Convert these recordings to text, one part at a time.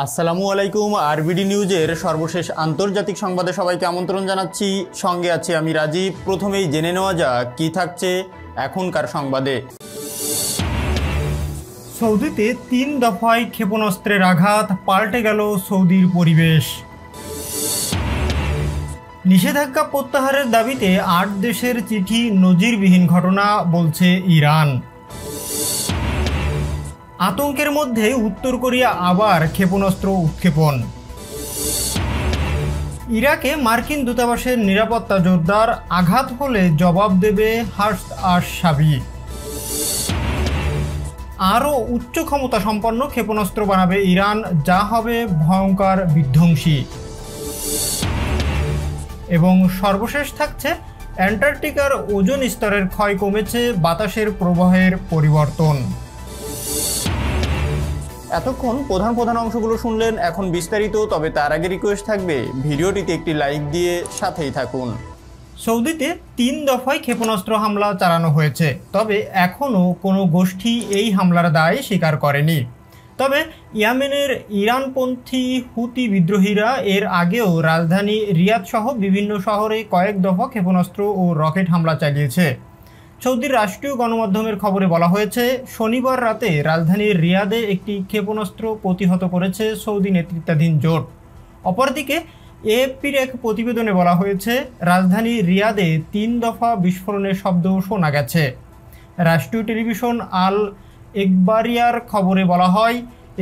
আসসালামু আলাইকুম আরবিডি নিউজের সর্বশেষ আন্তর্জাতিক সংবাদে সবাইকে আমন্ত্রণ জানাচ্ছি সঙ্গে আছি আমি রাজীব প্রথমেই জেনে নেওয়া যাক কি থাকছে এখনকার সংবাদে সৌদিতে তিন দফায় ক্ষেপণাস্ত্রের আঘাত পাল্টে গেল সৌদির পরিবেশ নিষেধাজ্ঞা প্রত্যাহারের দাবিতে আট দেশের চিঠি নজিরবিহীন ঘটনা বলছে ইরান আতঙ্কের মধ্যে উত্তর কোরিয়া আবার ক্ষেপণাস্ত্র উৎক্ষেপণ ইরাকে মার্কিন দূতাবাসের নিরাপত্তা জোরদার আঘাত হলে জবাব দেবে হার্স আর সাবি আরও উচ্চ ক্ষমতা সম্পন্ন ক্ষেপণাস্ত্র বানাবে ইরান যা হবে ভয়ঙ্কর বিধ্বংসী এবং সর্বশেষ থাকছে অ্যান্টার্কটিকার ওজন স্তরের ক্ষয় কমেছে বাতাসের প্রবাহের পরিবর্তন এতক্ষণ প্রধান প্রধান অংশগুলো শুনলেন এখন বিস্তারিত তবে তার আগে রিকোয়েস্ট থাকবে ভিডিওটিতে একটি লাইক দিয়ে সাথেই থাকুন সৌদিতে তিন দফায় ক্ষেপণাস্ত্র হামলা চালানো হয়েছে তবে এখনও কোনো গোষ্ঠী এই হামলার দায় স্বীকার করেনি তবে ইয়ামেনের ইরানপন্থী হুতি বিদ্রোহীরা এর আগেও রাজধানী রিয়াদসহ বিভিন্ন শহরে কয়েক দফা ক্ষেপণাস্ত্র ও রকেট হামলা চালিয়েছে সৌদির রাষ্ট্রীয় গণমাধ্যমের খবরে বলা হয়েছে শনিবার রাতে রাজধানীর রিয়াদে একটি ক্ষেপণাস্ত্র প্রতিহত করেছে সৌদি নেতৃত্বাধীন জোট অপরদিকে এএফপির এক প্রতিবেদনে বলা হয়েছে রাজধানী রিয়াদে তিন দফা বিস্ফোরণের শব্দ শোনা গেছে রাষ্ট্রীয় টেলিভিশন আল একবারিয়ার খবরে বলা হয়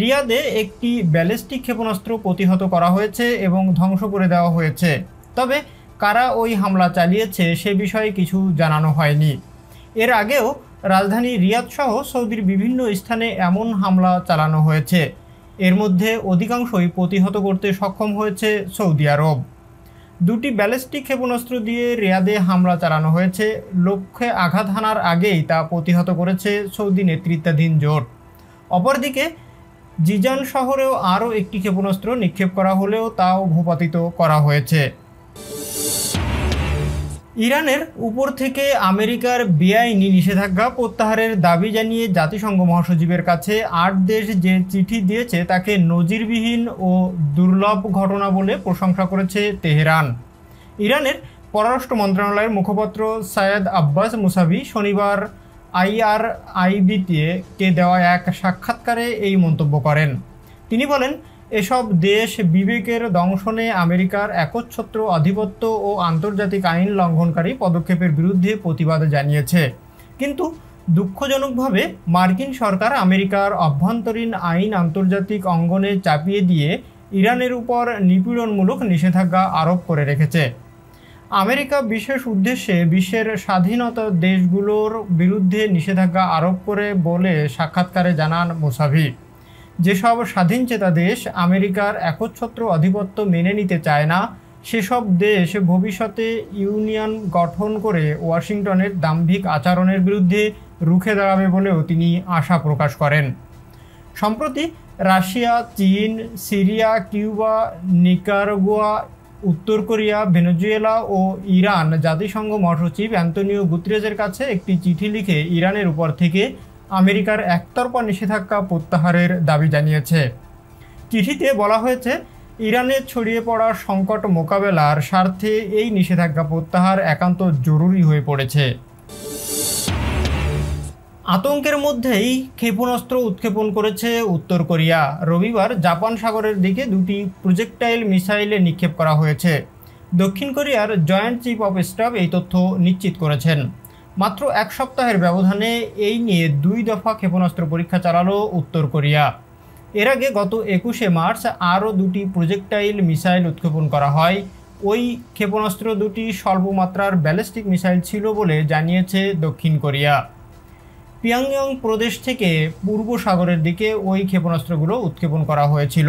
রিয়াদে একটি ব্যালিস্টিক ক্ষেপণাস্ত্র প্রতিহত করা হয়েছে এবং ধ্বংস করে দেওয়া হয়েছে তবে কারা ওই হামলা চালিয়েছে সে বিষয়ে কিছু জানানো হয়নি এর আগেও রাজধানী রিয়াদসহ সৌদির বিভিন্ন স্থানে এমন হামলা চালানো হয়েছে এর মধ্যে অধিকাংশই প্রতিহত করতে সক্ষম হয়েছে সৌদি আরব দুটি ব্যালিস্টিক ক্ষেপণাস্ত্র দিয়ে রিয়াদে হামলা চালানো হয়েছে লক্ষ্যে আঘাত হানার আগেই তা প্রতিহত করেছে সৌদি নেতৃত্বাধীন জোট অপরদিকে জিজান শহরেও আরও একটি ক্ষেপণাস্ত্র নিক্ষেপ করা হলেও তাও ভূপাতিত করা হয়েছে ইরানের উপর থেকে আমেরিকার বেআইনি নিষেধাজ্ঞা প্রত্যাহারের দাবি জানিয়ে জাতিসংঘ মহাসচিবের কাছে আট দেশ যে চিঠি দিয়েছে তাকে নজিরবিহীন ও দুর্লভ ঘটনা বলে প্রশংসা করেছে তেহরান ইরানের পররাষ্ট্র মন্ত্রণালয়ের মুখপাত্র সায়দ আব্বাস মুসাভি শনিবার আইবিতে কে দেওয়া এক সাক্ষাৎকারে এই মন্তব্য করেন তিনি বলেন এসব দেশ বিবেকের দংশনে আমেরিকার একচ্ছত্র আধিপত্য ও আন্তর্জাতিক আইন লঙ্ঘনকারী পদক্ষেপের বিরুদ্ধে প্রতিবাদ জানিয়েছে কিন্তু দুঃখজনকভাবে মার্কিন সরকার আমেরিকার অভ্যন্তরীণ আইন আন্তর্জাতিক অঙ্গনে চাপিয়ে দিয়ে ইরানের উপর নিপীড়নমূলক নিষেধাজ্ঞা আরোপ করে রেখেছে আমেরিকা বিশেষ উদ্দেশ্যে বিশ্বের স্বাধীনতা দেশগুলোর বিরুদ্ধে নিষেধাজ্ঞা আরোপ করে বলে সাক্ষাৎকারে জানান মোসাভি যেসব স্বাধীনচেতা দেশ আমেরিকার একচ্ছত্র আধিপত্য মেনে নিতে চায় না সেসব দেশ ভবিষ্যতে ইউনিয়ন গঠন করে ওয়াশিংটনের দাম্ভিক আচরণের বিরুদ্ধে রুখে দাঁড়াবে বলেও তিনি আশা প্রকাশ করেন সম্প্রতি রাশিয়া চীন সিরিয়া কিউবা নিকারগুয়া উত্তর কোরিয়া ভেনেজুয়েলা ও ইরান জাতিসংঘ মহাসচিব অ্যান্তনিও গুতরেজের কাছে একটি চিঠি লিখে ইরানের উপর থেকে আমেরিকার একতরফা নিষেধাজ্ঞা প্রত্যাহারের দাবি জানিয়েছে চিঠিতে বলা হয়েছে ইরানে ছড়িয়ে পড়া সংকট মোকাবেলার স্বার্থে এই নিষেধাজ্ঞা প্রত্যাহার একান্ত জরুরি হয়ে পড়েছে আতঙ্কের মধ্যেই ক্ষেপণাস্ত্র উৎক্ষেপণ করেছে উত্তর কোরিয়া রবিবার জাপান সাগরের দিকে দুটি প্রজেক্টাইল মিসাইলে নিক্ষেপ করা হয়েছে দক্ষিণ কোরিয়ার জয়েন্ট চিফ অফ স্টাফ এই তথ্য নিশ্চিত করেছেন মাত্র এক সপ্তাহের ব্যবধানে এই নিয়ে দুই দফা ক্ষেপণাস্ত্র পরীক্ষা চালালো উত্তর কোরিয়া এর আগে গত একুশে মার্চ আরও দুটি প্রজেক্টাইল মিসাইল উৎক্ষেপণ করা হয় ওই ক্ষেপণাস্ত্র দুটি স্বল্পমাত্রার ব্যালিস্টিক মিসাইল ছিল বলে জানিয়েছে দক্ষিণ কোরিয়া পিয়াংয়ং প্রদেশ থেকে পূর্ব সাগরের দিকে ওই ক্ষেপণাস্ত্রগুলো উৎক্ষেপণ করা হয়েছিল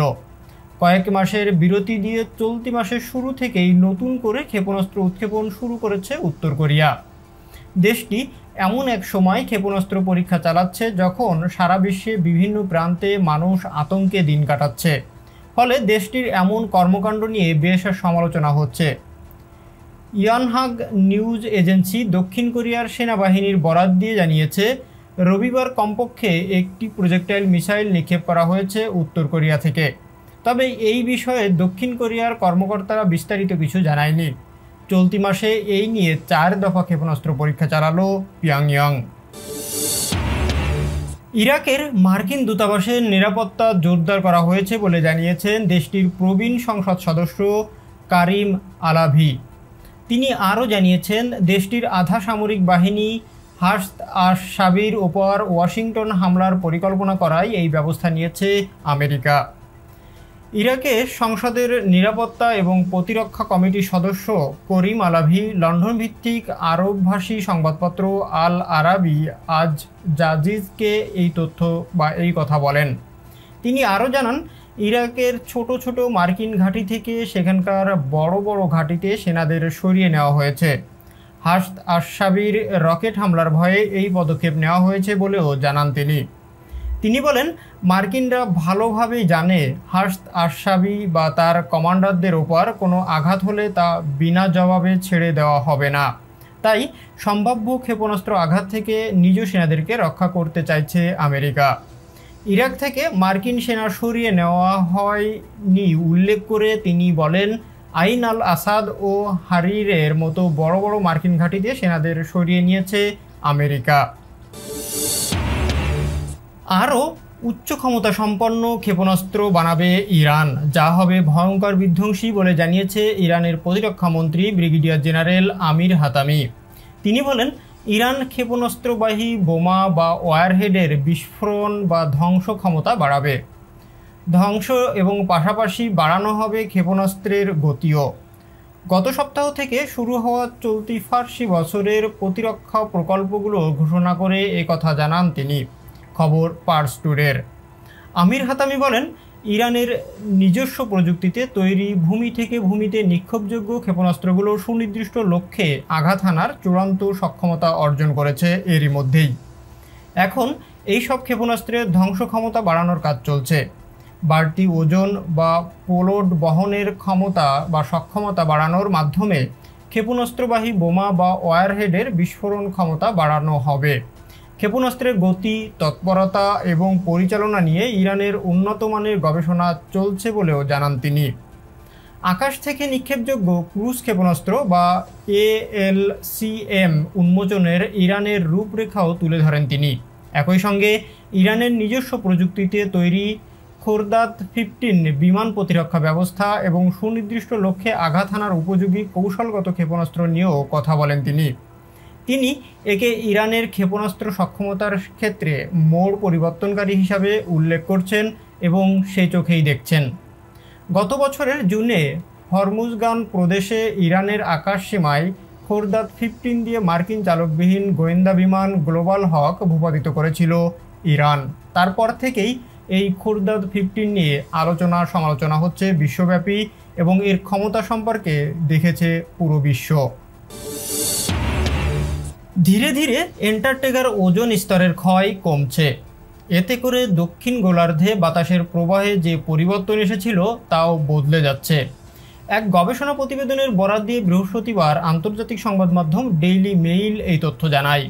কয়েক মাসের বিরতি দিয়ে চলতি মাসের শুরু থেকেই নতুন করে ক্ষেপণাস্ত্র উৎক্ষেপণ শুরু করেছে উত্তর কোরিয়া দেশটি এমন এক সময় ক্ষেপণাস্ত্র পরীক্ষা চালাচ্ছে যখন সারা বিশ্বে বিভিন্ন প্রান্তে মানুষ আতঙ্কে দিন কাটাচ্ছে ফলে দেশটির এমন কর্মকাণ্ড নিয়ে বেশ সমালোচনা হচ্ছে ইয়ানহাগ নিউজ এজেন্সি দক্ষিণ কোরিয়ার সেনাবাহিনীর বরাত দিয়ে জানিয়েছে রবিবার কমপক্ষে একটি প্রজেক্টাইল মিসাইল নিক্ষেপ করা হয়েছে উত্তর কোরিয়া থেকে তবে এই বিষয়ে দক্ষিণ কোরিয়ার কর্মকর্তারা বিস্তারিত কিছু জানায়নি চলতি মাসে এই নিয়ে চার দফা ক্ষেপণাস্ত্র পরীক্ষা চালালো পিয়াংয়াং ইরাকের মার্কিন দূতাবাসের নিরাপত্তা জোরদার করা হয়েছে বলে জানিয়েছেন দেশটির প্রবীণ সংসদ সদস্য কারিম আলাভি তিনি আরও জানিয়েছেন দেশটির আধা সামরিক বাহিনী হার্স আর সাবির ওপর ওয়াশিংটন হামলার পরিকল্পনা করায় এই ব্যবস্থা নিয়েছে আমেরিকা ইরাকে সংসদের নিরাপত্তা এবং প্রতিরক্ষা কমিটির সদস্য করিম আলাভি লন্ডন ভিত্তিক আরবভাষী সংবাদপত্র আল আরাবি আজ জাজিজকে এই তথ্য বা এই কথা বলেন তিনি আরও জানান ইরাকের ছোট ছোট মার্কিন ঘাঁটি থেকে সেখানকার বড় বড় ঘাঁটিতে সেনাদের সরিয়ে নেওয়া হয়েছে হাস আশাবির রকেট হামলার ভয়ে এই পদক্ষেপ নেওয়া হয়েছে বলেও জানান তিনি তিনি বলেন মার্কিনরা ভালোভাবেই জানে হার্স আশাবি বা তার কমান্ডারদের ওপর কোনো আঘাত হলে তা বিনা জবাবে ছেড়ে দেওয়া হবে না তাই সম্ভাব্য ক্ষেপণাস্ত্র আঘাত থেকে নিজ সেনাদেরকে রক্ষা করতে চাইছে আমেরিকা ইরাক থেকে মার্কিন সেনা সরিয়ে নেওয়া হয়নি উল্লেখ করে তিনি বলেন আইন আল আসাদ ও হারিরের মতো বড় বড় মার্কিন ঘাঁটিতে সেনাদের সরিয়ে নিয়েছে আমেরিকা আরও উচ্চ ক্ষমতা সম্পন্ন ক্ষেপণাস্ত্র বানাবে ইরান যা হবে ভয়ঙ্কর বিধ্বংসী বলে জানিয়েছে ইরানের প্রতিরক্ষা মন্ত্রী ব্রিগেডিয়ার জেনারেল আমির হাতামি তিনি বলেন ইরান ক্ষেপণাস্ত্রবাহী বোমা বা ওয়ারহেডের বিস্ফোরণ বা ধ্বংস ক্ষমতা বাড়াবে ধ্বংস এবং পাশাপাশি বাড়ানো হবে ক্ষেপণাস্ত্রের গতিও গত সপ্তাহ থেকে শুরু হওয়া চলতি ফার্সি বছরের প্রতিরক্ষা প্রকল্পগুলো ঘোষণা করে কথা জানান তিনি খবর পার্স টুডের আমির হাতামি বলেন ইরানের নিজস্ব প্রযুক্তিতে তৈরি ভূমি থেকে ভূমিতে নিক্ষোভযোগ্য ক্ষেপণাস্ত্রগুলো সুনির্দিষ্ট লক্ষ্যে আঘাত হানার চূড়ান্ত সক্ষমতা অর্জন করেছে এরই মধ্যেই এখন এই সব ক্ষেপণাস্ত্রের ধ্বংস ক্ষমতা বাড়ানোর কাজ চলছে বাড়তি ওজন বা পোলোড বহনের ক্ষমতা বা সক্ষমতা বাড়ানোর মাধ্যমে ক্ষেপণাস্ত্রবাহী বোমা বা ওয়ারহেডের বিস্ফোরণ ক্ষমতা বাড়ানো হবে ক্ষেপণাস্ত্রের গতি তৎপরতা এবং পরিচালনা নিয়ে ইরানের উন্নত মানের গবেষণা চলছে বলেও জানান তিনি আকাশ থেকে নিক্ষেপযোগ্য ক্রুজ ক্ষেপণাস্ত্র বা এএলসিএম উন্মোচনের ইরানের রূপরেখাও তুলে ধরেন তিনি একই সঙ্গে ইরানের নিজস্ব প্রযুক্তিতে তৈরি খোরদাত ফিফটিন বিমান প্রতিরক্ষা ব্যবস্থা এবং সুনির্দিষ্ট লক্ষ্যে আঘাত হানার উপযোগী কৌশলগত ক্ষেপণাস্ত্র নিয়েও কথা বলেন তিনি তিনি একে ইরানের ক্ষেপণাস্ত্র সক্ষমতার ক্ষেত্রে মোড় পরিবর্তনকারী হিসাবে উল্লেখ করছেন এবং সেই চোখেই দেখছেন গত বছরের জুনে হরমুজগান প্রদেশে ইরানের আকাশ সীমায় খোরদাত ফিফটিন দিয়ে মার্কিন চালকবিহীন গোয়েন্দা বিমান গ্লোবাল হক ভূপাতিত করেছিল ইরান তারপর থেকেই এই খোরদাত ফিফটিন নিয়ে আলোচনা সমালোচনা হচ্ছে বিশ্বব্যাপী এবং এর ক্ষমতা সম্পর্কে দেখেছে পুরো বিশ্ব ধীরে ধীরে অ্যান্টার্কটিকার ওজন স্তরের ক্ষয় কমছে এতে করে দক্ষিণ গোলার্ধে বাতাসের প্রবাহে যে পরিবর্তন এসেছিল তাও বদলে যাচ্ছে এক গবেষণা প্রতিবেদনের বরাত দিয়ে বৃহস্পতিবার আন্তর্জাতিক সংবাদ মাধ্যম ডেইলি মেইল এই তথ্য জানায়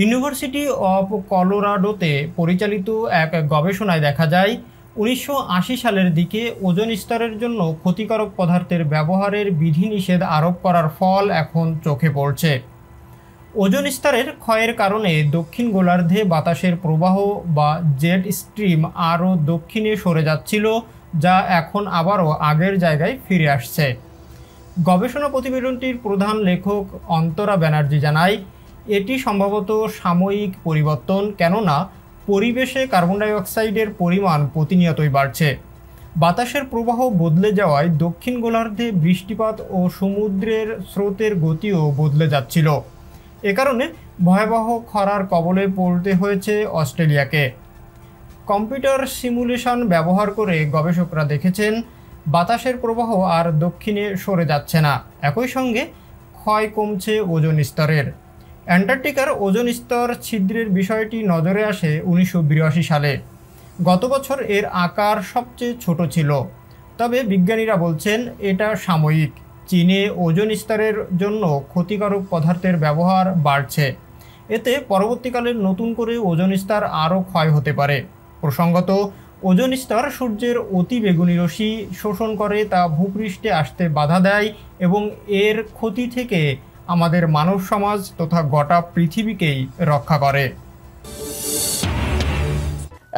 ইউনিভার্সিটি অব কলোরাডোতে পরিচালিত এক গবেষণায় দেখা যায় উনিশশো সালের দিকে ওজন স্তরের জন্য ক্ষতিকারক পদার্থের ব্যবহারের বিধিনিষেধ আরোপ করার ফল এখন চোখে পড়ছে ওজন স্তরের ক্ষয়ের কারণে দক্ষিণ গোলার্ধে বাতাসের প্রবাহ বা জেট স্ট্রিম আরও দক্ষিণে সরে যাচ্ছিল যা এখন আবারও আগের জায়গায় ফিরে আসছে গবেষণা প্রতিবেদনটির প্রধান লেখক অন্তরা ব্যানার্জি জানায় এটি সম্ভবত সাময়িক পরিবর্তন কেননা পরিবেশে কার্বন ডাইঅক্সাইডের পরিমাণ প্রতিনিয়তই বাড়ছে বাতাসের প্রবাহ বদলে যাওয়ায় দক্ষিণ গোলার্ধে বৃষ্টিপাত ও সমুদ্রের স্রোতের গতিও বদলে যাচ্ছিল এ কারণে ভয়াবহ খরার কবলে পড়তে হয়েছে অস্ট্রেলিয়াকে কম্পিউটার সিমুলেশন ব্যবহার করে গবেষকরা দেখেছেন বাতাসের প্রবাহ আর দক্ষিণে সরে যাচ্ছে না একই সঙ্গে ক্ষয় কমছে ওজন স্তরের অ্যান্টার্কটিকার ওজন স্তর ছিদ্রের বিষয়টি নজরে আসে উনিশশো সালে গত বছর এর আকার সবচেয়ে ছোট ছিল তবে বিজ্ঞানীরা বলছেন এটা সাময়িক চীনে ওজন স্তরের জন্য ক্ষতিকারক পদার্থের ব্যবহার বাড়ছে এতে পরবর্তীকালে নতুন করে ওজন স্তর আরও ক্ষয় হতে পারে প্রসঙ্গত ওজন স্তর সূর্যের অতি বেগুনি রশ্মি শোষণ করে তা ভূপৃষ্ঠে আসতে বাধা দেয় এবং এর ক্ষতি থেকে আমাদের মানব সমাজ তথা গোটা পৃথিবীকেই রক্ষা করে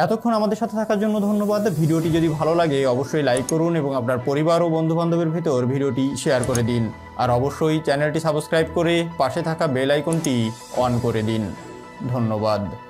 এতক্ষণ আমাদের সাথে থাকার জন্য ধন্যবাদ ভিডিওটি যদি ভালো লাগে অবশ্যই লাইক করুন এবং আপনার পরিবার ও বন্ধুবান্ধবের ভেতর ভিডিওটি শেয়ার করে দিন আর অবশ্যই চ্যানেলটি সাবস্ক্রাইব করে পাশে থাকা বেল আইকনটি অন করে দিন ধন্যবাদ